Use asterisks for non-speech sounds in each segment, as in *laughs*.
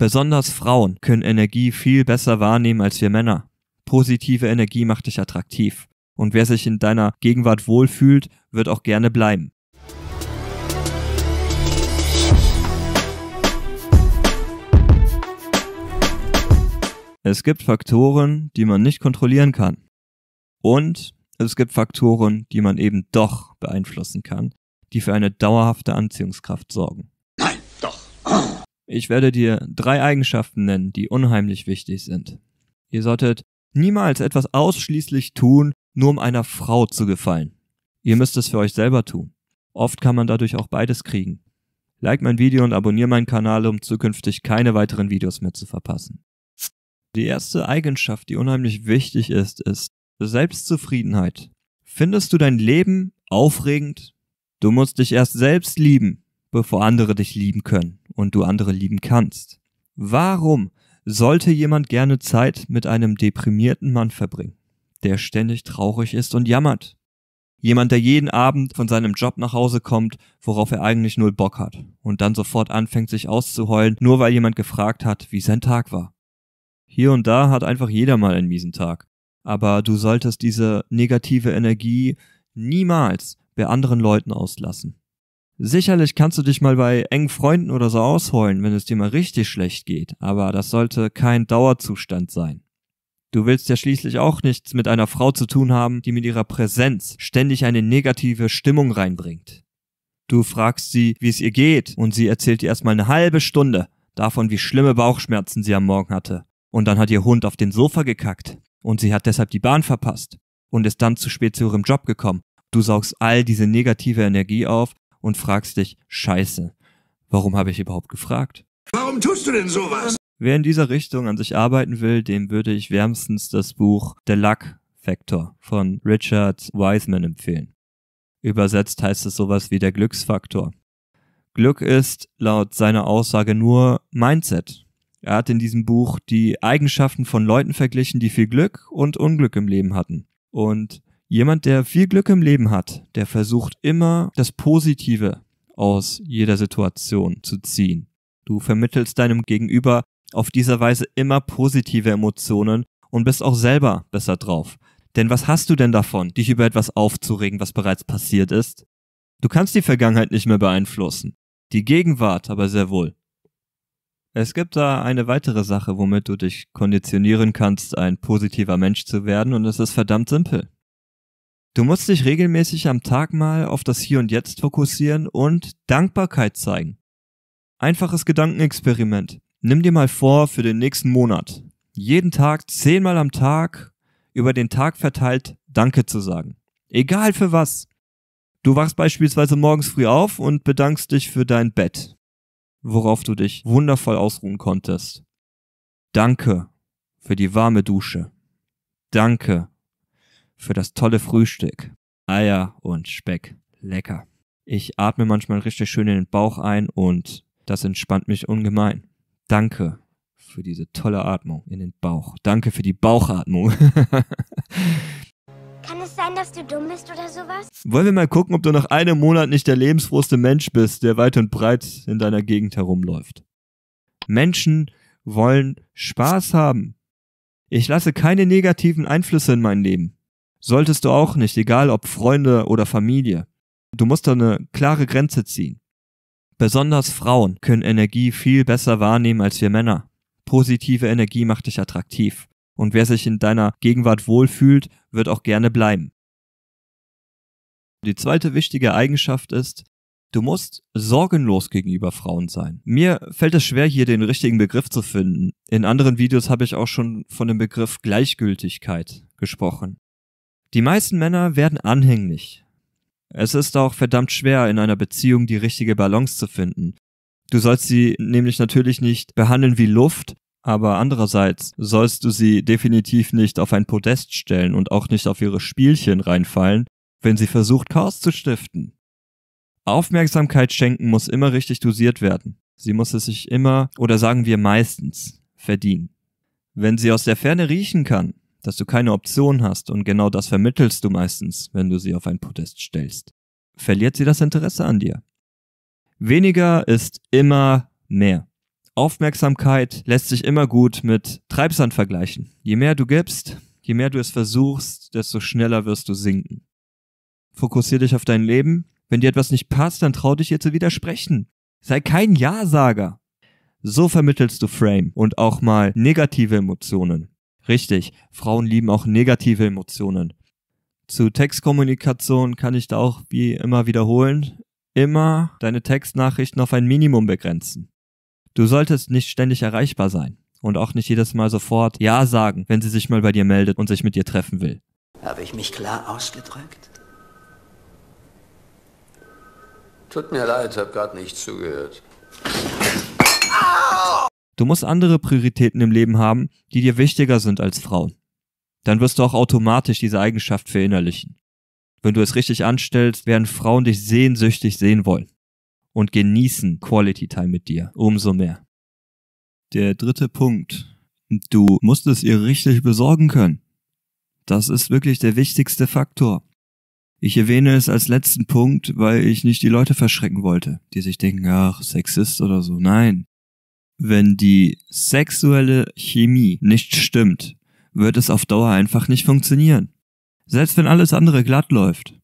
Besonders Frauen können Energie viel besser wahrnehmen als wir Männer. Positive Energie macht dich attraktiv. Und wer sich in deiner Gegenwart wohlfühlt, wird auch gerne bleiben. Es gibt Faktoren, die man nicht kontrollieren kann. Und es gibt Faktoren, die man eben doch beeinflussen kann, die für eine dauerhafte Anziehungskraft sorgen. Nein, doch. Oh. Ich werde dir drei Eigenschaften nennen, die unheimlich wichtig sind. Ihr solltet niemals etwas ausschließlich tun, nur um einer Frau zu gefallen. Ihr müsst es für euch selber tun. Oft kann man dadurch auch beides kriegen. Like mein Video und abonniere meinen Kanal, um zukünftig keine weiteren Videos mehr zu verpassen. Die erste Eigenschaft, die unheimlich wichtig ist, ist Selbstzufriedenheit. Findest du dein Leben aufregend? Du musst dich erst selbst lieben, bevor andere dich lieben können und du andere lieben kannst. Warum sollte jemand gerne Zeit mit einem deprimierten Mann verbringen, der ständig traurig ist und jammert? Jemand, der jeden Abend von seinem Job nach Hause kommt, worauf er eigentlich null Bock hat und dann sofort anfängt, sich auszuheulen, nur weil jemand gefragt hat, wie sein Tag war. Hier und da hat einfach jeder mal einen miesen Tag. Aber du solltest diese negative Energie niemals bei anderen Leuten auslassen. Sicherlich kannst du dich mal bei engen Freunden oder so ausholen, wenn es dir mal richtig schlecht geht, aber das sollte kein Dauerzustand sein. Du willst ja schließlich auch nichts mit einer Frau zu tun haben, die mit ihrer Präsenz ständig eine negative Stimmung reinbringt. Du fragst sie, wie es ihr geht, und sie erzählt dir erstmal eine halbe Stunde davon, wie schlimme Bauchschmerzen sie am Morgen hatte. Und dann hat ihr Hund auf den Sofa gekackt, und sie hat deshalb die Bahn verpasst und ist dann zu spät zu ihrem Job gekommen. Du saugst all diese negative Energie auf und fragst dich, scheiße, warum habe ich überhaupt gefragt? Warum tust du denn sowas? Wer in dieser Richtung an sich arbeiten will, dem würde ich wärmstens das Buch The Luck Factor von Richard Wiseman empfehlen. Übersetzt heißt es sowas wie der Glücksfaktor. Glück ist laut seiner Aussage nur Mindset. Er hat in diesem Buch die Eigenschaften von Leuten verglichen, die viel Glück und Unglück im Leben hatten. Und Jemand, der viel Glück im Leben hat, der versucht immer das Positive aus jeder Situation zu ziehen. Du vermittelst deinem Gegenüber auf dieser Weise immer positive Emotionen und bist auch selber besser drauf. Denn was hast du denn davon, dich über etwas aufzuregen, was bereits passiert ist? Du kannst die Vergangenheit nicht mehr beeinflussen, die Gegenwart aber sehr wohl. Es gibt da eine weitere Sache, womit du dich konditionieren kannst, ein positiver Mensch zu werden, und es ist verdammt simpel. Du musst dich regelmäßig am Tag mal auf das Hier und Jetzt fokussieren und Dankbarkeit zeigen. Einfaches Gedankenexperiment. Nimm dir mal vor für den nächsten Monat. Jeden Tag, zehnmal am Tag, über den Tag verteilt Danke zu sagen. Egal für was. Du wachst beispielsweise morgens früh auf und bedankst dich für dein Bett, worauf du dich wundervoll ausruhen konntest. Danke für die warme Dusche. Danke für das tolle Frühstück. Eier und Speck. Lecker. Ich atme manchmal richtig schön in den Bauch ein und das entspannt mich ungemein. Danke für diese tolle Atmung in den Bauch. Danke für die Bauchatmung. *laughs* Kann es sein, dass du dumm bist oder sowas? Wollen wir mal gucken, ob du nach einem Monat nicht der lebensfrohste Mensch bist, der weit und breit in deiner Gegend herumläuft. Menschen wollen Spaß haben. Ich lasse keine negativen Einflüsse in mein Leben. Solltest du auch nicht, egal ob Freunde oder Familie. Du musst da eine klare Grenze ziehen. Besonders Frauen können Energie viel besser wahrnehmen als wir Männer. Positive Energie macht dich attraktiv. Und wer sich in deiner Gegenwart wohlfühlt, wird auch gerne bleiben. Die zweite wichtige Eigenschaft ist, du musst sorgenlos gegenüber Frauen sein. Mir fällt es schwer, hier den richtigen Begriff zu finden. In anderen Videos habe ich auch schon von dem Begriff Gleichgültigkeit gesprochen. Die meisten Männer werden anhänglich. Es ist auch verdammt schwer, in einer Beziehung die richtige Balance zu finden. Du sollst sie nämlich natürlich nicht behandeln wie Luft, aber andererseits sollst du sie definitiv nicht auf ein Podest stellen und auch nicht auf ihre Spielchen reinfallen, wenn sie versucht, Chaos zu stiften. Aufmerksamkeit schenken muss immer richtig dosiert werden. Sie muss es sich immer, oder sagen wir meistens, verdienen. Wenn sie aus der Ferne riechen kann, dass du keine Option hast und genau das vermittelst du meistens, wenn du sie auf ein Podest stellst. Verliert sie das Interesse an dir. Weniger ist immer mehr. Aufmerksamkeit lässt sich immer gut mit Treibsand vergleichen. Je mehr du gibst, je mehr du es versuchst, desto schneller wirst du sinken. Fokussier dich auf dein Leben. Wenn dir etwas nicht passt, dann trau dich ihr zu widersprechen. Sei kein Ja-Sager. So vermittelst du Frame und auch mal negative Emotionen. Richtig, Frauen lieben auch negative Emotionen. Zu Textkommunikation kann ich da auch wie immer wiederholen, immer deine Textnachrichten auf ein Minimum begrenzen. Du solltest nicht ständig erreichbar sein und auch nicht jedes Mal sofort Ja sagen, wenn sie sich mal bei dir meldet und sich mit dir treffen will. Habe ich mich klar ausgedrückt? Tut mir leid, hab grad nicht zugehört. Du musst andere Prioritäten im Leben haben, die dir wichtiger sind als Frauen. Dann wirst du auch automatisch diese Eigenschaft verinnerlichen. Wenn du es richtig anstellst, werden Frauen dich sehnsüchtig sehen wollen und genießen Quality Time mit dir umso mehr. Der dritte Punkt. Du musst es ihr richtig besorgen können. Das ist wirklich der wichtigste Faktor. Ich erwähne es als letzten Punkt, weil ich nicht die Leute verschrecken wollte, die sich denken, ach, Sexist oder so. Nein. Wenn die sexuelle Chemie nicht stimmt, wird es auf Dauer einfach nicht funktionieren. Selbst wenn alles andere glatt läuft.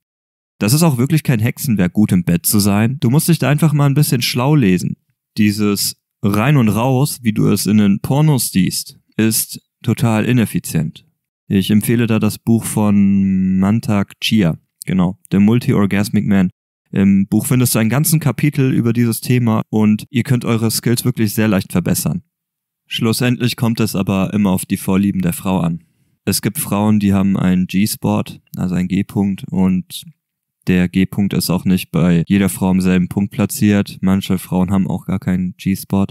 Das ist auch wirklich kein Hexenwerk, gut im Bett zu sein. Du musst dich da einfach mal ein bisschen schlau lesen. Dieses rein und raus, wie du es in den Pornos siehst, ist total ineffizient. Ich empfehle da das Buch von Mantak Chia, genau, The Multi-Orgasmic Man. Im Buch findest du einen ganzen Kapitel über dieses Thema und ihr könnt eure Skills wirklich sehr leicht verbessern. Schlussendlich kommt es aber immer auf die Vorlieben der Frau an. Es gibt Frauen, die haben einen G-Spot, also einen G-Punkt und der G-Punkt ist auch nicht bei jeder Frau im selben Punkt platziert. Manche Frauen haben auch gar keinen G-Spot.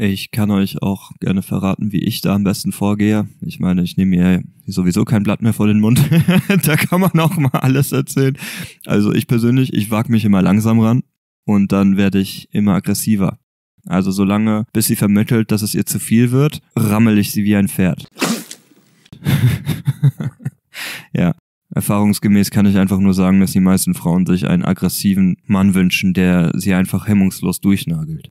Ich kann euch auch gerne verraten, wie ich da am besten vorgehe. Ich meine, ich nehme mir sowieso kein Blatt mehr vor den Mund. *laughs* da kann man auch mal alles erzählen. Also ich persönlich, ich wage mich immer langsam ran und dann werde ich immer aggressiver. Also solange, bis sie vermittelt, dass es ihr zu viel wird, rammel ich sie wie ein Pferd. *laughs* ja. Erfahrungsgemäß kann ich einfach nur sagen, dass die meisten Frauen sich einen aggressiven Mann wünschen, der sie einfach hemmungslos durchnagelt.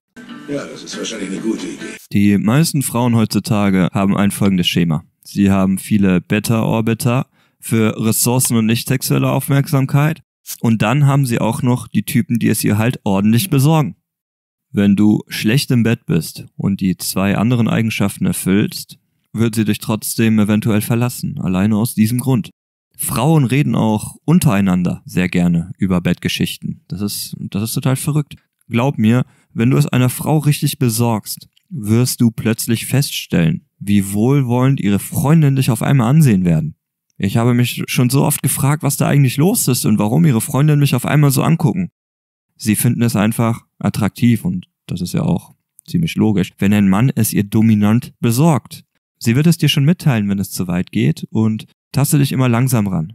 Ja, das ist wahrscheinlich eine gute Idee. Die meisten Frauen heutzutage haben ein folgendes Schema. Sie haben viele Beta-Orbiter für Ressourcen und nicht sexuelle Aufmerksamkeit. Und dann haben sie auch noch die Typen, die es ihr halt ordentlich besorgen. Wenn du schlecht im Bett bist und die zwei anderen Eigenschaften erfüllst, wird sie dich trotzdem eventuell verlassen, alleine aus diesem Grund. Frauen reden auch untereinander sehr gerne über Bettgeschichten. Das ist, das ist total verrückt. Glaub mir, wenn du es einer Frau richtig besorgst, wirst du plötzlich feststellen, wie wohlwollend ihre Freundinnen dich auf einmal ansehen werden. Ich habe mich schon so oft gefragt, was da eigentlich los ist und warum ihre Freundinnen mich auf einmal so angucken. Sie finden es einfach attraktiv und das ist ja auch ziemlich logisch, wenn ein Mann es ihr dominant besorgt. Sie wird es dir schon mitteilen, wenn es zu weit geht und taste dich immer langsam ran.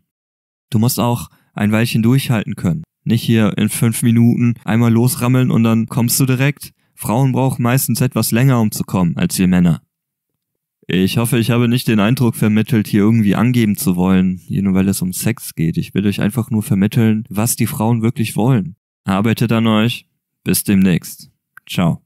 Du musst auch ein Weilchen durchhalten können. Nicht hier in fünf Minuten einmal losrammeln und dann kommst du direkt. Frauen brauchen meistens etwas länger, um zu kommen, als wir Männer. Ich hoffe, ich habe nicht den Eindruck vermittelt, hier irgendwie angeben zu wollen, hier nur weil es um Sex geht. Ich will euch einfach nur vermitteln, was die Frauen wirklich wollen. Arbeitet an euch. Bis demnächst. Ciao.